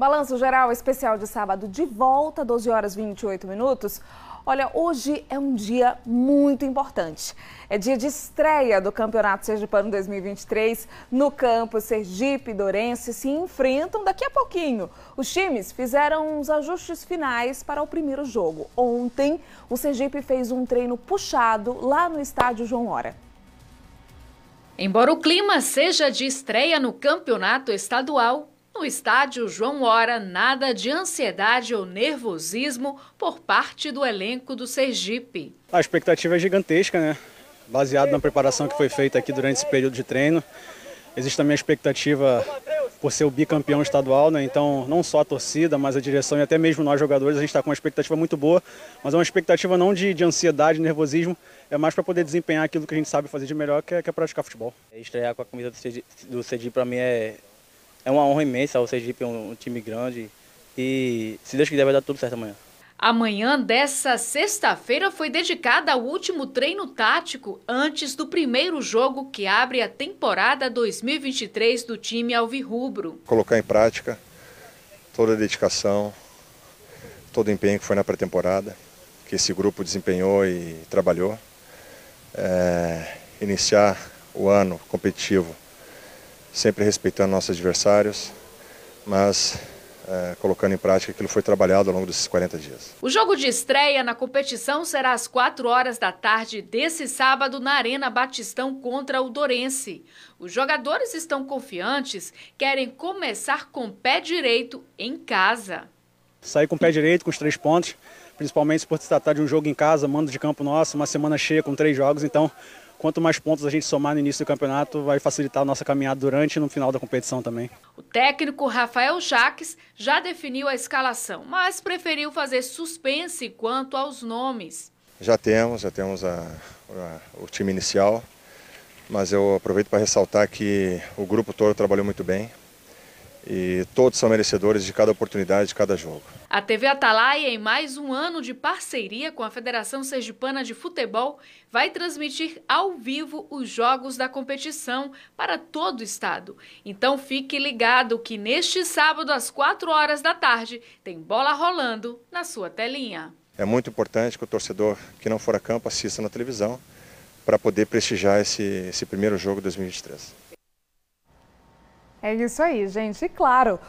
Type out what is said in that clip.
Balanço geral especial de sábado de volta, 12 horas 28 minutos. Olha, hoje é um dia muito importante. É dia de estreia do Campeonato Sergipano 2023 no campo. Sergipe e Dorense se enfrentam daqui a pouquinho. Os times fizeram os ajustes finais para o primeiro jogo. Ontem, o Sergipe fez um treino puxado lá no estádio João Hora. Embora o clima seja de estreia no campeonato estadual, no estádio João Hora, nada de ansiedade ou nervosismo por parte do elenco do Sergipe. A expectativa é gigantesca, né? Baseado na preparação que foi feita aqui durante esse período de treino. Existe também a expectativa por ser o bicampeão estadual, né? Então, não só a torcida, mas a direção e até mesmo nós jogadores, a gente está com uma expectativa muito boa, mas é uma expectativa não de, de ansiedade, nervosismo, é mais para poder desempenhar aquilo que a gente sabe fazer de melhor, que é, que é praticar futebol. É, estrear com a camisa do do Sergipe para mim, é, é uma honra imensa. O Sergipe é um, um time grande e se Deus quiser vai dar tudo certo amanhã. Amanhã dessa sexta-feira foi dedicada ao último treino tático antes do primeiro jogo que abre a temporada 2023 do time Alvirrubro. Colocar em prática toda a dedicação, todo o empenho que foi na pré-temporada, que esse grupo desempenhou e trabalhou. É, iniciar o ano competitivo sempre respeitando nossos adversários, mas é, colocando em prática aquilo que foi trabalhado ao longo desses 40 dias. O jogo de estreia na competição será às 4 horas da tarde desse sábado na Arena Batistão contra o Dorense. Os jogadores estão confiantes, querem começar com o pé direito em casa. Sair com o pé direito, com os três pontos, principalmente por se tratar de um jogo em casa, mando de campo nosso, uma semana cheia com três jogos, então quanto mais pontos a gente somar no início do campeonato, vai facilitar a nossa caminhada durante e no final da competição também. O técnico Rafael Jaques já definiu a escalação, mas preferiu fazer suspense quanto aos nomes. Já temos, já temos a, a, o time inicial, mas eu aproveito para ressaltar que o grupo todo trabalhou muito bem, e todos são merecedores de cada oportunidade, de cada jogo. A TV Atalaia, em mais um ano de parceria com a Federação Sergipana de Futebol, vai transmitir ao vivo os jogos da competição para todo o estado. Então fique ligado que neste sábado, às 4 horas da tarde, tem bola rolando na sua telinha. É muito importante que o torcedor que não for a campo assista na televisão para poder prestigiar esse, esse primeiro jogo 2023. É isso aí, gente. E claro,